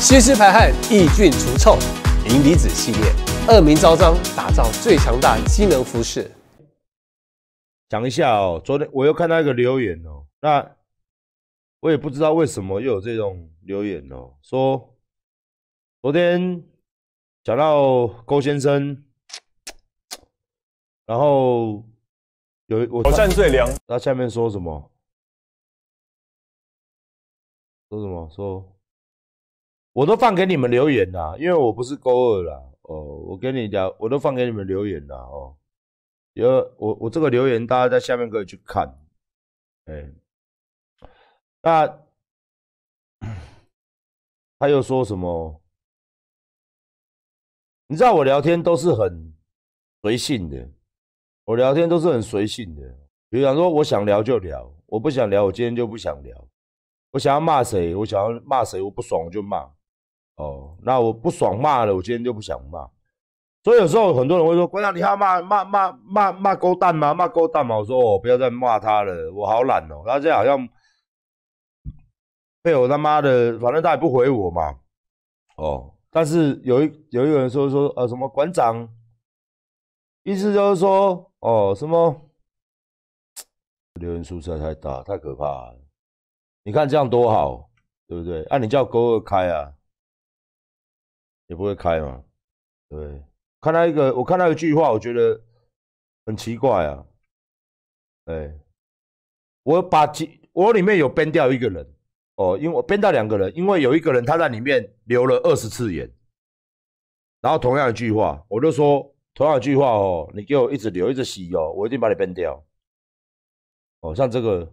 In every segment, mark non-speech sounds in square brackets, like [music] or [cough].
吸湿排汗，抑菌除臭，银离子系列，恶名昭彰，打造最强大机能服饰。讲一下哦，昨天我又看到一个留言哦，那我也不知道为什么又有这种留言哦，说昨天讲到郭先生，然后有我战最凉，那下面说什么？说什么？说。我都放给你们留言啦，因为我不是高二啦。哦，我跟你讲，我都放给你们留言啦。哦，有我我这个留言，大家在下面可以去看。哎，那 [clears throat] 他又说什么？你知道我聊天都是很随性的，我聊天都是很随性的。比如讲说，我想聊就聊，我不想聊，我今天就不想聊。我想要骂谁，我想要骂谁，我不爽我就骂。哦，那我不爽骂了，我今天就不想骂。所以有时候很多人会说：“馆长，你还骂骂骂骂骂勾蛋吗？骂勾蛋吗？”我说：“哦，不要再骂他了，我好懒哦。”他这样好像被我他妈的，反正他也不回我嘛。哦，但是有一有一个人说说：“呃，什么馆长？”意思就是说：“哦，什么留言数字太大，太可怕了。”你看这样多好，对不对？那你叫勾二开啊。也不会开嘛，对。看到一个，我看到一句话，我觉得很奇怪啊。哎，我把几我里面有编掉一个人哦，因为我编掉两个人，因为有一个人他在里面留了二十次言，然后同样一句话，我就说同样一句话哦，你给我一直留一直洗哦，我一定把你编掉。哦，像这个，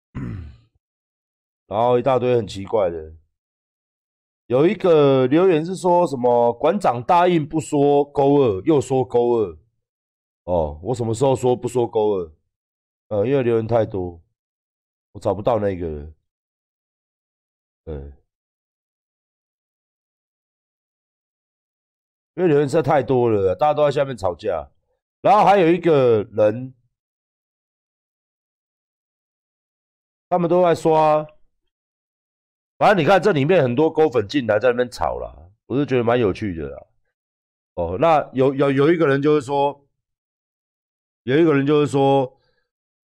[coughs] 然后一大堆很奇怪的。有一个留言是说什么馆长答应不说勾二，又说勾二。哦，我什么时候说不说勾二？呃，因为留言太多，我找不到那个人。呃，因为留言实在太多了，大家都在下面吵架。然后还有一个人，他们都在说。反正你看这里面很多勾粉进来在那边吵了，我是觉得蛮有趣的啦。哦。那有有有一个人就是说，有一个人就是说，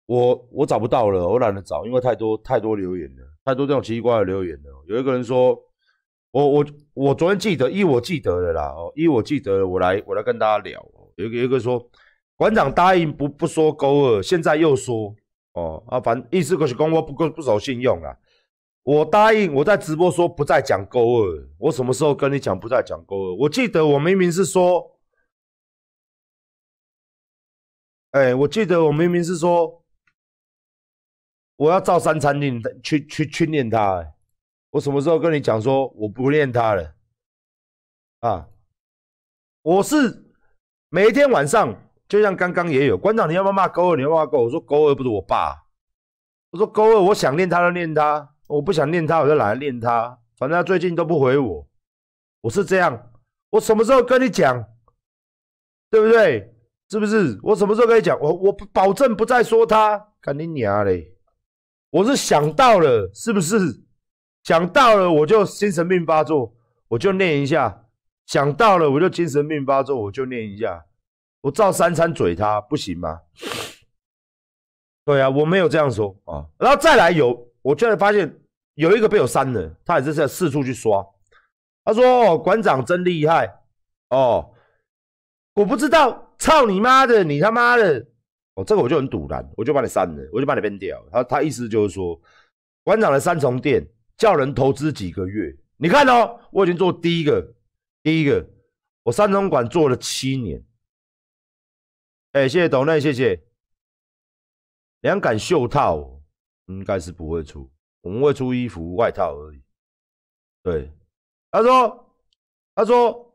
我我找不到了，我懒得找，因为太多太多留言了，太多这种奇怪的留言了。有一个人说我我我昨天记得，一我记得的啦哦，一我记得，我来我来跟大家聊。有有一个说馆长答应不不说勾二，现在又说哦啊，反正意思就是讲我不够不守信用啊。我答应我在直播说不再讲勾二，我什么时候跟你讲不再讲勾二？我记得我明明是说，哎，我记得我明明是说，我要照三餐令去去去念他。哎，我什么时候跟你讲说我不念他了？啊，我是每一天晚上，就像刚刚也有，馆长你要不要骂勾二？你要不要骂勾二？我说勾二不是我爸，我说勾二我想念他就念他。我不想念他，我就懒得念他。反正他最近都不回我，我是这样。我什么时候跟你讲，对不对？是不是？我什么时候跟你讲？我我保证不再说他。肯定你啊嘞！我是想到了，是不是？想到了我就精神病发作，我就念一下。想到了我就精神病发作，我就念一下。我照三餐嘴他，不行吗？[coughs] 对啊，我没有这样说啊。然后再来有。我居然发现有一个被我删了，他也是在四处去刷。他说：“馆长真厉害哦！”我不知道，操你妈的，你他妈的！哦，这个我就很堵然，我就把你删了，我就把你变掉。他他意思就是说，馆长的三重店叫人投资几个月？你看哦，我已经做第一个，第一个我三重馆做了七年。哎，谢谢董内，谢谢两杆袖套。应该是不会出，我们会出衣服、外套而已。对，他说，他说，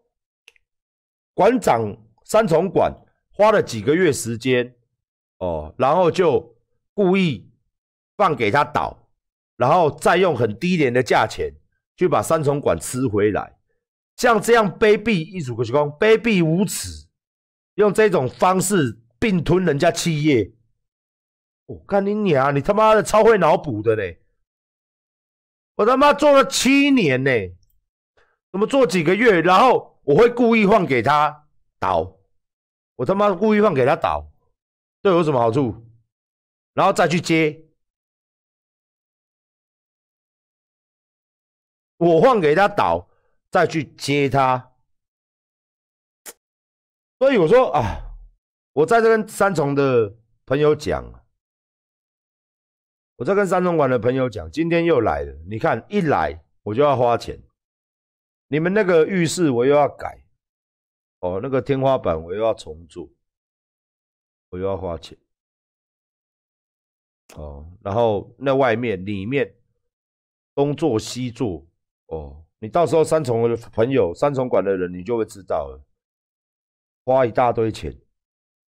馆长三重馆花了几个月时间，哦，然后就故意放给他倒，然后再用很低廉的价钱去把三重馆吃回来。像这样卑鄙，艺术公司卑鄙无耻，用这种方式并吞人家企业。我看你娘，你他妈的超会脑补的嘞！我他妈做了七年呢，怎么做几个月，然后我会故意放给他倒，我他妈故意放给他倒，对我有什么好处？然后再去接，我放给他倒，再去接他。所以我说啊，我在这跟三重的朋友讲。我在跟三重馆的朋友讲，今天又来了。你看，一来我就要花钱，你们那个浴室我又要改，哦，那个天花板我又要重做，我又要花钱，哦，然后那外面里面东做西做，哦，你到时候三重的朋友、三重馆的人，你就会知道了，花一大堆钱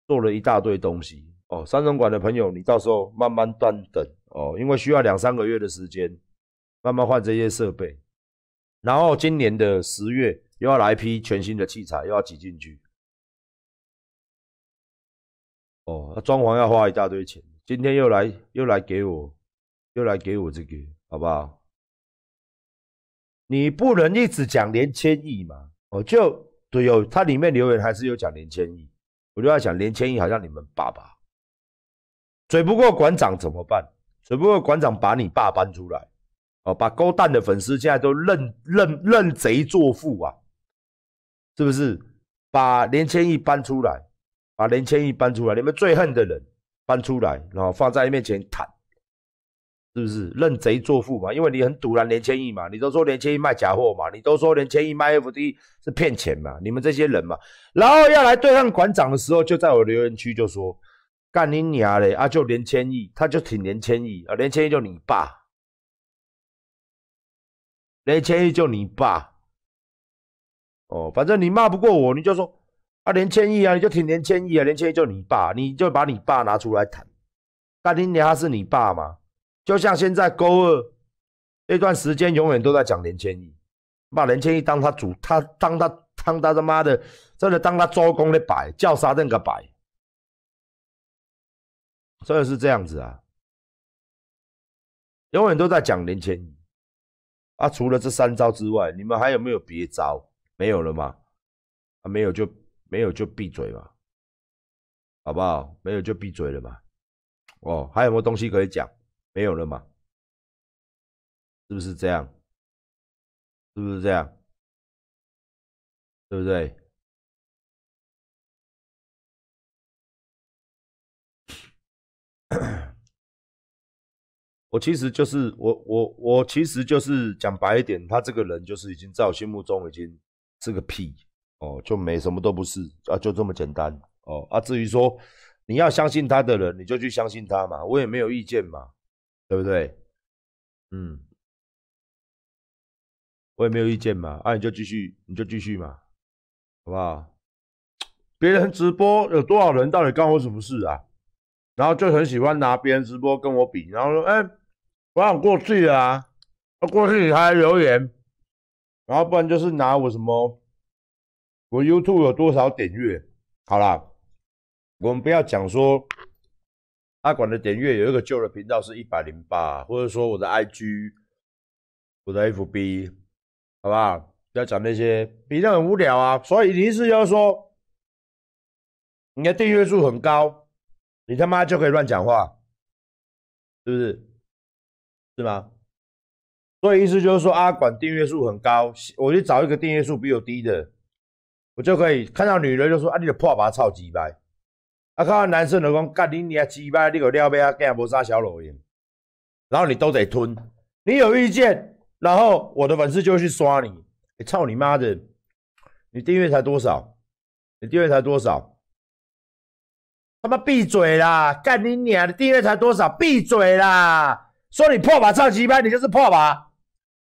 做了一大堆东西，哦，三重馆的朋友，你到时候慢慢断等。哦，因为需要两三个月的时间，慢慢换这些设备，然后今年的十月又要来一批全新的器材，又要挤进去。哦，装潢要花一大堆钱。今天又来又来给我，又来给我这个，好不好？你不能一直讲连千亿嘛？哦，就对有，它里面留言还是有讲连千亿，我就在想连千亿好像你们爸爸，嘴不过馆长怎么办？只不过馆长把你爸搬出来，哦，把勾蛋的粉丝现在都认认认贼作父啊，是不是？把连千亿搬出来，把连千亿搬出来，你们最恨的人搬出来，然后放在面前谈，是不是？认贼作父嘛，因为你很堵拦连千亿嘛，你都说连千亿卖假货嘛，你都说连千亿卖 F D 是骗钱嘛，你们这些人嘛，然后要来对抗馆长的时候，就在我留言区就说。干你娘嘞！啊就连千亿，他就挺连千亿啊，连千亿就你爸，连千亿就你爸。哦，反正你骂不过我，你就说啊连千亿啊，你就挺连千亿啊，连千亿就你爸，你就把你爸拿出来谈。干你娘，他是你爸嘛？就像现在高二那段时间，永远都在讲连千亿，把连千亿当他主，他当他当他他妈的，真的当他周公的摆，叫啥那个摆？真的是这样子啊，永远都在讲年迁移啊。除了这三招之外，你们还有没有别招？没有了吗？啊，没有就没有就闭嘴吧，好不好？没有就闭嘴了吧。哦，还有什么东西可以讲？没有了吗？是不是这样？是不是这样？对不对？我其实就是我我我其实就是讲白一点，他这个人就是已经在我心目中已经是个屁哦，就没什么都不是啊，就这么简单哦啊。至于说你要相信他的人，你就去相信他嘛，我也没有意见嘛，对不对？嗯，我也没有意见嘛，啊，你就继续你就继续嘛，好不好？别人直播有多少人，到底干我什么事啊？然后就很喜欢拿别人直播跟我比，然后说：“哎，不要过去啊，要过去还留言。”然后不然就是拿我什么，我 YouTube 有多少点阅？好了，我们不要讲说阿管的点阅有一个旧的频道是一百零八，或者说我的 IG、我的 FB，好不好？不要讲那些，比较很无聊啊。所以意思就是说，你的订阅数很高。你他妈就可以乱讲话，是不是？是吗？所以意思就是说，阿管订阅数很高，我去找一个订阅数比我低的，我就可以看到女人就说啊，你的破吧，操鸡掰！”啊，看到男生就讲，干你娘，鸡巴，你个撩妹啊，干不杀小老鹰。然后你都得吞，你有意见？然后我的粉丝就去刷你，操你妈的！你订阅才多少？你订阅才多少？他妈闭嘴啦！干你娘的！订阅才多少？闭嘴啦！说你破吧，超级班，你就是破吧，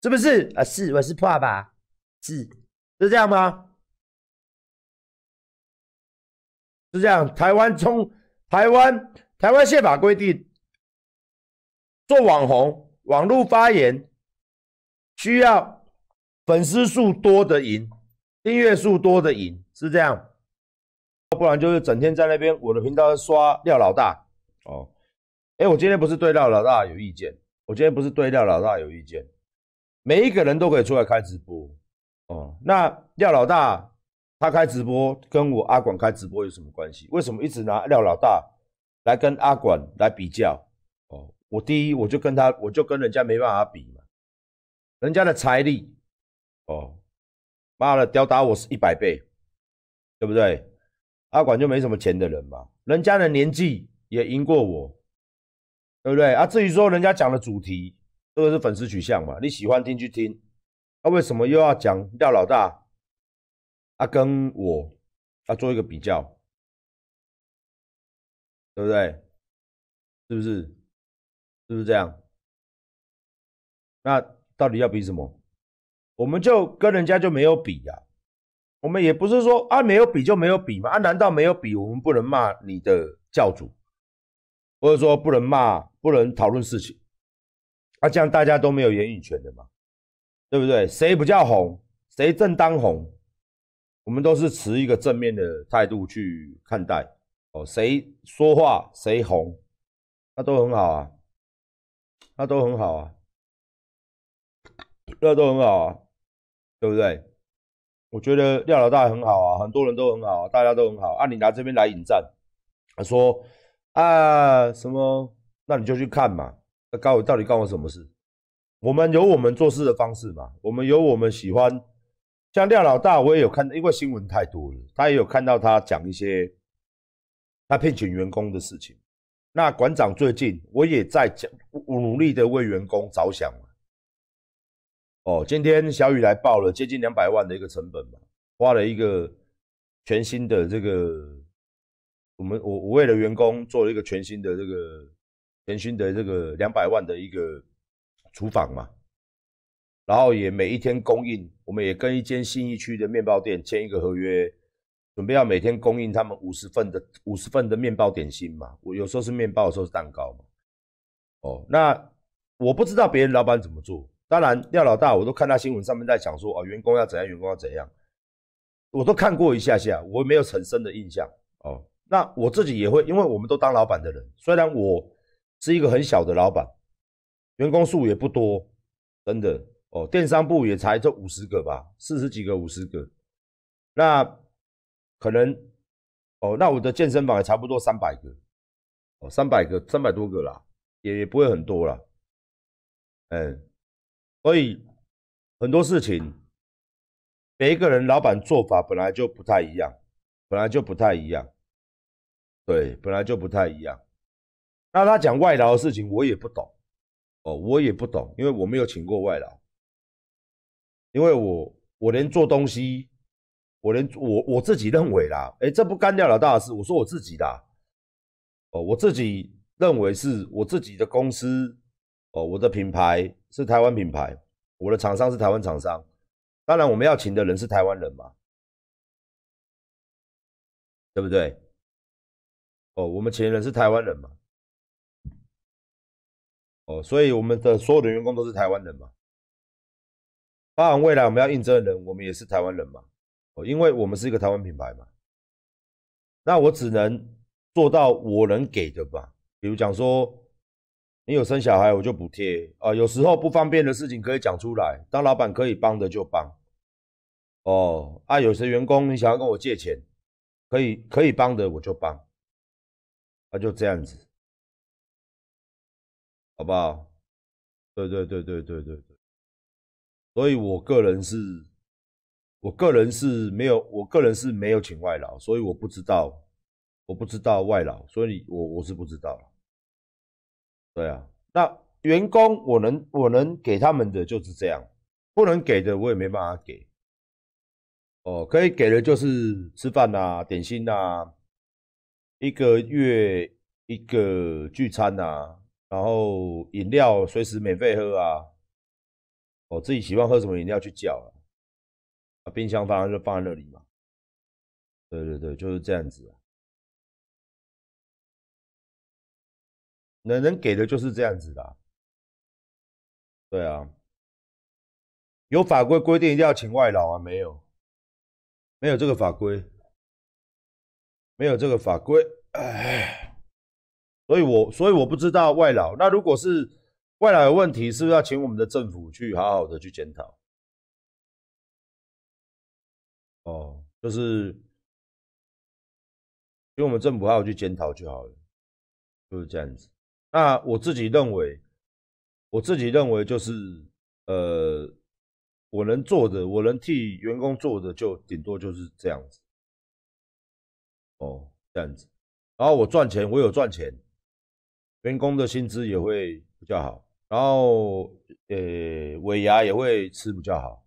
是不是？啊，是我是破吧，是是这样吗？是这样。台湾中台湾台湾宪法规定，做网红网络发言需要粉丝数多的赢，订阅数多的赢，是这样。不然就是整天在那边，我的频道刷廖老大哦。哎，我今天不是对廖老大有意见，我今天不是对廖老大有意见。每一个人都可以出来开直播哦。那廖老大他开直播跟我阿管开直播有什么关系？为什么一直拿廖老大来跟阿管来比较？哦，我第一我就跟他我就跟人家没办法比嘛，人家的财力哦，妈的屌打我是一百倍，对不对？阿管就没什么钱的人嘛，人家的年纪也赢过我，对不对？啊，至于说人家讲的主题，这个是粉丝取向嘛，你喜欢听就听，那为什么又要讲廖老大，啊，跟我啊做一个比较，对不对？是不是？是不是这样？那到底要比什么？我们就跟人家就没有比呀。我们也不是说啊，没有比就没有比嘛啊？难道没有比，我们不能骂你的教主，或者说不能骂，不能讨论事情啊？这样大家都没有言语权的嘛，对不对？谁不叫红，谁正当红，我们都是持一个正面的态度去看待哦。谁说话谁红，那都很好啊，那都很好啊，那都很好啊，对不对？我觉得廖老大很好啊，很多人都很好，大家都很好。啊。你拿这边来引战，他说啊什么？那你就去看嘛。那告到底干我什么事？我们有我们做事的方式嘛，我们有我们喜欢。像廖老大，我也有看，因为新闻太多了，他也有看到他讲一些他聘请员工的事情。那馆长最近我也在讲，努力的为员工着想。哦，今天小雨来报了，接近两百万的一个成本嘛，花了一个全新的这个，我们我我为了员工做了一个全新的这个全新的这个两百万的一个厨房嘛，然后也每一天供应，我们也跟一间新一区的面包店签一个合约，准备要每天供应他们五十份的五十份的面包点心嘛，我有时候是面包，有时候是蛋糕嘛。哦，那我不知道别人老板怎么做。当然，廖老大，我都看他新闻上面在讲说，哦，员工要怎样，员工要怎样，我都看过一下下，我没有很深的印象哦。那我自己也会，因为我们都当老板的人，虽然我是一个很小的老板，员工数也不多，真的哦，电商部也才这五十个吧，四十几个，五十个。那可能哦，那我的健身房也差不多三百个，哦，三百个，三百多个啦，也也不会很多啦。嗯。所以很多事情，每一个人老板做法本来就不太一样，本来就不太一样，对，本来就不太一样。那他讲外劳的事情，我也不懂哦，我也不懂，因为我没有请过外劳，因为我我连做东西，我连我我自己认为啦，哎，这不干掉老大的事，我说我自己的，哦，我自己认为是我自己的公司，哦，我的品牌。是台湾品牌，我的厂商是台湾厂商，当然我们要请的人是台湾人嘛，对不对？哦，我们请的人是台湾人嘛，哦，所以我们的所有的员工都是台湾人嘛。包含未来我们要应征的人，我们也是台湾人嘛，哦，因为我们是一个台湾品牌嘛。那我只能做到我能给的吧，比如讲说。你有生小孩，我就补贴啊。有时候不方便的事情可以讲出来，当老板可以帮的就帮。哦，啊，有些员工你想要跟我借钱，可以可以帮的我就帮。那就这样子，好不好？对对对对对对对。所以我个人是，我个人是没有，我个人是没有请外劳，所以我不知道，我不知道外劳，所以我我是不知道。对啊，那员工我能我能给他们的就是这样，不能给的我也没办法给。哦，可以给的就是吃饭呐、点心呐，一个月一个聚餐呐，然后饮料随时免费喝啊。我自己喜欢喝什么饮料去叫啊，啊，冰箱放在就放在那里嘛。对对对，就是这样子。人人给的就是这样子的，对啊，有法规规定一定要请外劳啊？没有，没有这个法规，没有这个法规，哎，所以我所以我不知道外劳。那如果是外劳有问题，是不是要请我们的政府去好好的去检讨？哦，就是请我们政府好好去检讨就好了，就是这样子。那我自己认为，我自己认为就是，呃，我能做的，我能替员工做的，就顶多就是这样子，哦，这样子。然后我赚钱，我有赚钱，员工的薪资也会比较好，然后，呃，尾牙也会吃比较好，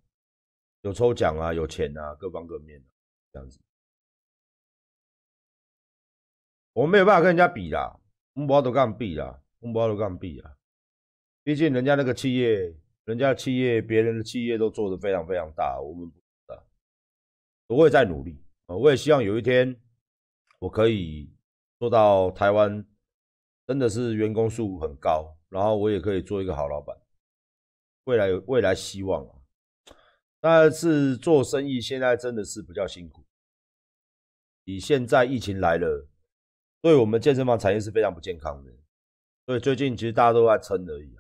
有抽奖啊，有钱啊，各方各面的这样子。我们没有办法跟人家比的。红包都干毕了，红包都干毕了。毕竟人家那个企业，人家的企业，别人的企业都做得非常非常大，我们不大，我会在努力。我也希望有一天我可以做到台湾，真的是员工数很高，然后我也可以做一个好老板。未来有未来希望，但是做生意现在真的是比较辛苦。以现在疫情来了。对我们健身房产业是非常不健康的，所以最近其实大家都在撑而已。